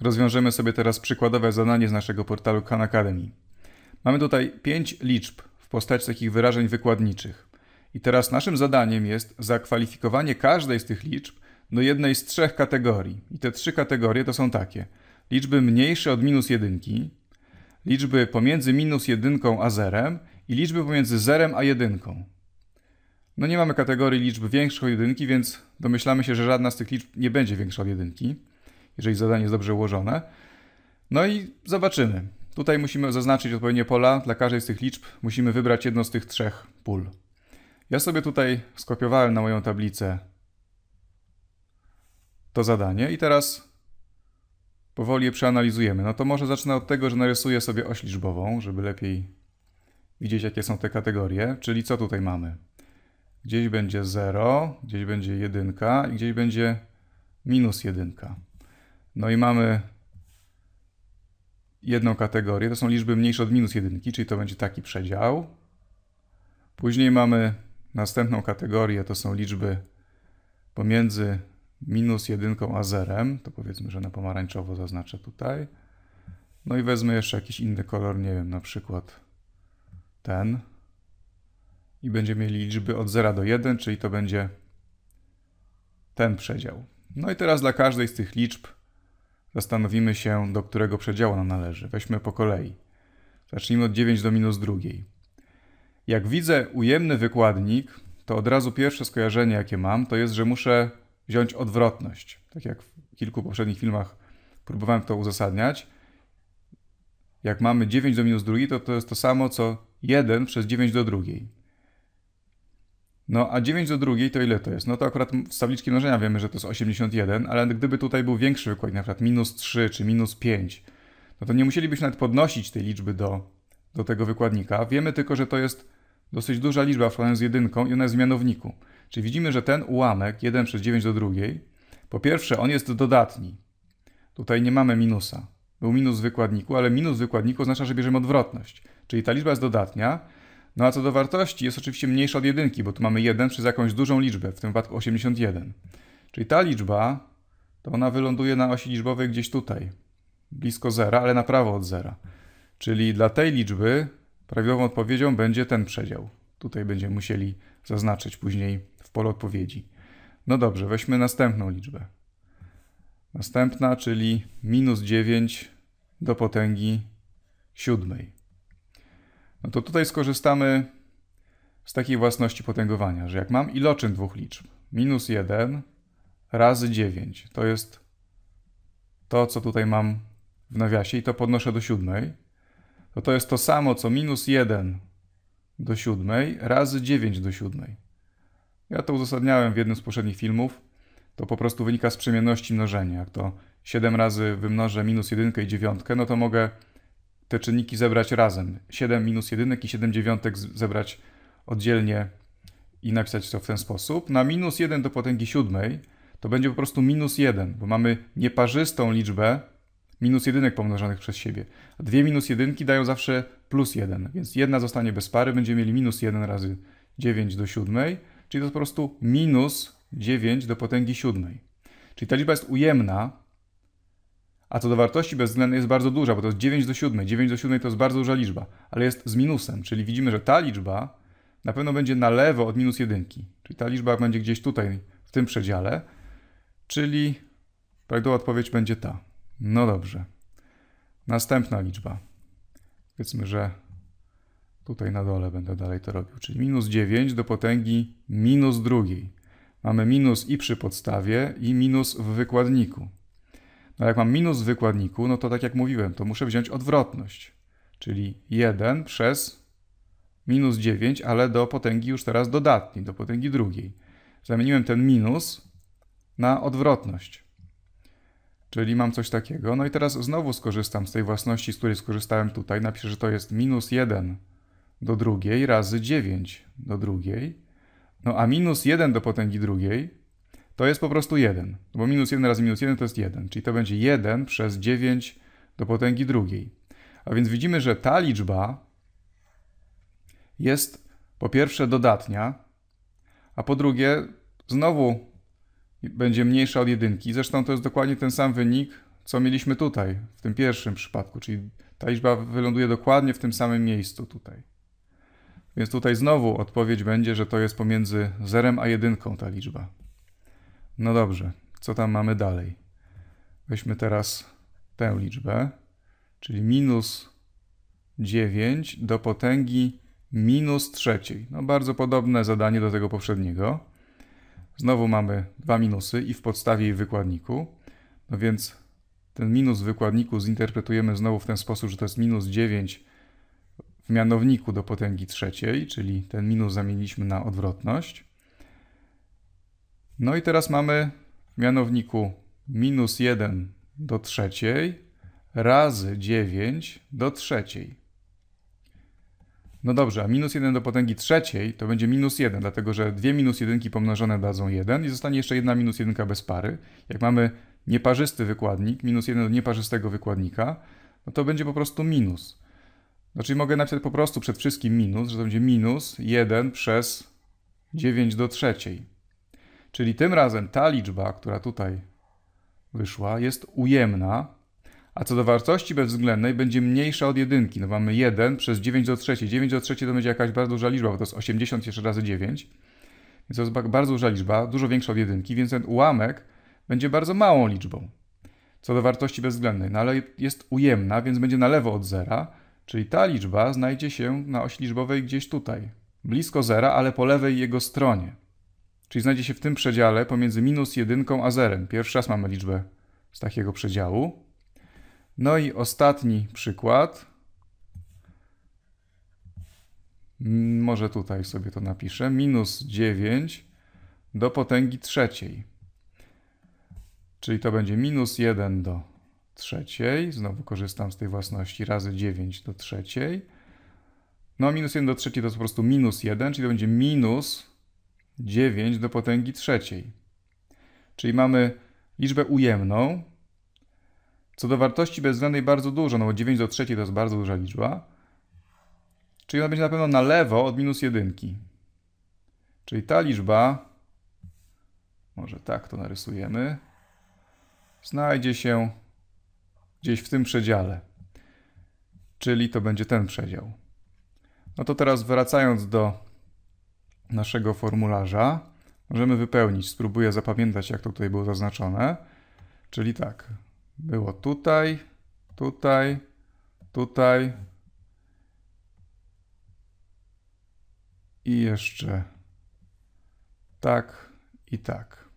Rozwiążemy sobie teraz przykładowe zadanie z naszego portalu Khan Academy. Mamy tutaj pięć liczb w postaci takich wyrażeń wykładniczych. I teraz naszym zadaniem jest zakwalifikowanie każdej z tych liczb do jednej z trzech kategorii. I te trzy kategorie to są takie. Liczby mniejsze od minus jedynki, liczby pomiędzy minus jedynką a zerem i liczby pomiędzy zerem a jedynką. No nie mamy kategorii liczb większych od jedynki, więc domyślamy się, że żadna z tych liczb nie będzie większa od jedynki jeżeli zadanie jest dobrze ułożone. No i zobaczymy. Tutaj musimy zaznaczyć odpowiednie pola dla każdej z tych liczb. Musimy wybrać jedno z tych trzech pól. Ja sobie tutaj skopiowałem na moją tablicę to zadanie i teraz powoli je przeanalizujemy. No to może zacznę od tego, że narysuję sobie oś liczbową, żeby lepiej widzieć jakie są te kategorie. Czyli co tutaj mamy? Gdzieś będzie 0, gdzieś będzie 1 i gdzieś będzie minus 1. No i mamy jedną kategorię, to są liczby mniejsze od minus jedynki, czyli to będzie taki przedział. Później mamy następną kategorię, to są liczby pomiędzy minus jedynką a zerem, to powiedzmy, że na pomarańczowo zaznaczę tutaj. No i wezmę jeszcze jakiś inny kolor, nie wiem, na przykład ten. I będziemy mieli liczby od 0 do 1, czyli to będzie ten przedział. No i teraz dla każdej z tych liczb Zastanowimy się, do którego przedziału ona należy. Weźmy po kolei. Zacznijmy od 9 do minus drugiej. Jak widzę ujemny wykładnik, to od razu pierwsze skojarzenie, jakie mam, to jest, że muszę wziąć odwrotność. Tak jak w kilku poprzednich filmach próbowałem to uzasadniać. Jak mamy 9 do minus 2, to to jest to samo co 1 przez 9 do drugiej. No a 9 do drugiej to ile to jest? No to akurat z tabliczki mnożenia wiemy, że to jest 81, ale gdyby tutaj był większy wykładnik, na przykład minus 3 czy minus 5, no to nie musielibyśmy nawet podnosić tej liczby do, do tego wykładnika. Wiemy tylko, że to jest dosyć duża liczba w porównaniu z jedynką i ona jest w mianowniku. Czyli widzimy, że ten ułamek 1 przez 9 do drugiej, po pierwsze on jest dodatni. Tutaj nie mamy minusa. Był minus w wykładniku, ale minus w wykładniku oznacza, że bierzemy odwrotność. Czyli ta liczba jest dodatnia, no a co do wartości, jest oczywiście mniejsza od jedynki, bo tu mamy 1 przez jakąś dużą liczbę, w tym wypadku 81. Czyli ta liczba, to ona wyląduje na osi liczbowej gdzieś tutaj, blisko zera, ale na prawo od zera. Czyli dla tej liczby prawidłową odpowiedzią będzie ten przedział. Tutaj będziemy musieli zaznaczyć później w polu odpowiedzi. No dobrze, weźmy następną liczbę. Następna, czyli minus 9 do potęgi siódmej. No to tutaj skorzystamy z takiej własności potęgowania, że jak mam iloczyn dwóch liczb, minus 1 razy 9, to jest to, co tutaj mam w nawiasie i to podnoszę do siódmej, to to jest to samo, co minus 1 do siódmej razy 9 do siódmej. Ja to uzasadniałem w jednym z poprzednich filmów. To po prostu wynika z przemienności mnożenia. Jak to 7 razy wymnożę minus 1 i 9, no to mogę te czynniki zebrać razem. 7 minus 1 i 7 dziewiątek zebrać oddzielnie i napisać to w ten sposób. Na minus 1 do potęgi siódmej to będzie po prostu minus 1, bo mamy nieparzystą liczbę minus jedynek pomnożonych przez siebie. A dwie minus jedynki dają zawsze plus 1, więc jedna zostanie bez pary, będziemy mieli minus 1 razy 9 do siódmej, czyli to jest po prostu minus 9 do potęgi siódmej. Czyli ta liczba jest ujemna, a co do wartości bezwzględnej jest bardzo duża, bo to jest 9 do 7. 9 do 7 to jest bardzo duża liczba, ale jest z minusem, czyli widzimy, że ta liczba na pewno będzie na lewo od minus 1. Czyli ta liczba będzie gdzieś tutaj, w tym przedziale. Czyli prawidłowa odpowiedź będzie ta. No dobrze. Następna liczba. Powiedzmy, że tutaj na dole będę dalej to robił. Czyli minus 9 do potęgi minus drugiej. Mamy minus i przy podstawie, i minus w wykładniku. No jak mam minus w wykładniku, no to tak jak mówiłem, to muszę wziąć odwrotność, czyli 1 przez minus 9, ale do potęgi już teraz dodatniej, do potęgi drugiej. Zamieniłem ten minus na odwrotność. Czyli mam coś takiego. No i teraz znowu skorzystam z tej własności, z której skorzystałem tutaj. Napiszę, że to jest minus 1 do drugiej razy 9 do drugiej. No a minus 1 do potęgi drugiej to jest po prostu 1, bo minus 1 razy minus 1 to jest 1, czyli to będzie 1 przez 9 do potęgi drugiej. A więc widzimy, że ta liczba jest po pierwsze dodatnia, a po drugie znowu będzie mniejsza od jedynki. Zresztą to jest dokładnie ten sam wynik, co mieliśmy tutaj, w tym pierwszym przypadku, czyli ta liczba wyląduje dokładnie w tym samym miejscu tutaj. Więc tutaj znowu odpowiedź będzie, że to jest pomiędzy 0 a 1 ta liczba. No dobrze, co tam mamy dalej? Weźmy teraz tę liczbę, czyli minus 9 do potęgi minus trzeciej. No bardzo podobne zadanie do tego poprzedniego. Znowu mamy dwa minusy i w podstawie i w wykładniku. No więc ten minus w wykładniku zinterpretujemy znowu w ten sposób, że to jest minus 9 w mianowniku do potęgi trzeciej, czyli ten minus zamieniliśmy na odwrotność. No i teraz mamy w mianowniku minus 1 do trzeciej razy 9 do trzeciej. No dobrze, a minus 1 do potęgi trzeciej to będzie minus 1, dlatego że dwie minus 1 pomnożone dadzą 1 i zostanie jeszcze jedna minus 1 bez pary. Jak mamy nieparzysty wykładnik, minus 1 do nieparzystego wykładnika, no to będzie po prostu minus. Znaczy mogę napisać po prostu przed wszystkim minus, że to będzie minus 1 przez 9 do trzeciej. Czyli tym razem ta liczba, która tutaj wyszła, jest ujemna, a co do wartości bezwzględnej będzie mniejsza od jedynki. No mamy 1 przez 9 do 3. 9 do 3 to będzie jakaś bardzo duża liczba, bo to jest 80 jeszcze razy 9. Więc to jest bardzo duża liczba, dużo większa od jedynki, więc ten ułamek będzie bardzo małą liczbą. Co do wartości bezwzględnej, no ale jest ujemna, więc będzie na lewo od zera, czyli ta liczba znajdzie się na osi liczbowej gdzieś tutaj, blisko zera, ale po lewej jego stronie. Czyli znajdzie się w tym przedziale pomiędzy minus 1 a 0. Pierwszy raz mamy liczbę z takiego przedziału. No i ostatni przykład. Mm, może tutaj sobie to napiszę. Minus 9 do potęgi trzeciej. Czyli to będzie minus 1 do trzeciej. Znowu korzystam z tej własności razy 9 do trzeciej. No minus 1 do trzeciej to jest po prostu minus 1, czyli to będzie minus 9 do potęgi trzeciej. Czyli mamy liczbę ujemną. Co do wartości bezwzględnej bardzo dużo, no bo 9 do trzeciej to jest bardzo duża liczba. Czyli ona będzie na pewno na lewo od minus jedynki. Czyli ta liczba, może tak to narysujemy, znajdzie się gdzieś w tym przedziale. Czyli to będzie ten przedział. No to teraz wracając do naszego formularza możemy wypełnić. Spróbuję zapamiętać, jak to tutaj było zaznaczone. Czyli tak, było tutaj, tutaj, tutaj i jeszcze tak i tak.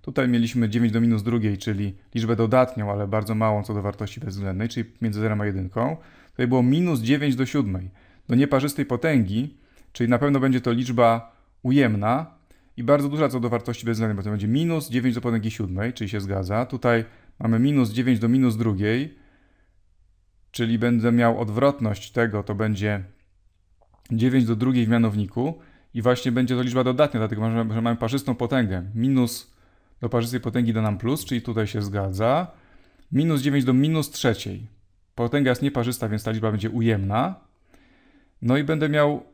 Tutaj mieliśmy 9 do minus drugiej, czyli liczbę dodatnią, ale bardzo małą co do wartości bezwzględnej, czyli między 0 a 1. Tutaj było minus 9 do 7. Do nieparzystej potęgi, czyli na pewno będzie to liczba ujemna i bardzo duża co do wartości bezwzględnej, bo to będzie minus 9 do potęgi 7, czyli się zgadza. Tutaj mamy minus 9 do minus drugiej, czyli będę miał odwrotność tego, to będzie 9 do drugiej w mianowniku i właśnie będzie to liczba dodatnia, dlatego że mamy parzystą potęgę. Minus do parzystej potęgi da nam plus, czyli tutaj się zgadza. Minus 9 do minus trzeciej. Potęga jest nieparzysta, więc ta liczba będzie ujemna. No i będę miał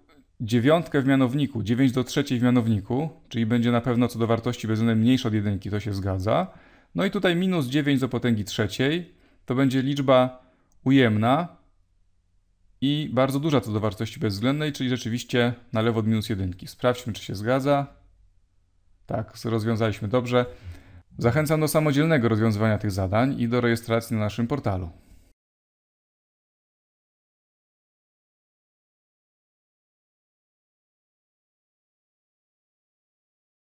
dziewiątkę w mianowniku, 9 do trzeciej w mianowniku, czyli będzie na pewno co do wartości bezwzględnej mniejsza od jedynki, to się zgadza. No i tutaj minus 9 do potęgi trzeciej, to będzie liczba ujemna i bardzo duża co do wartości bezwzględnej, czyli rzeczywiście na lewo od minus jedynki. Sprawdźmy, czy się zgadza. Tak, rozwiązaliśmy dobrze. Zachęcam do samodzielnego rozwiązywania tych zadań i do rejestracji na naszym portalu.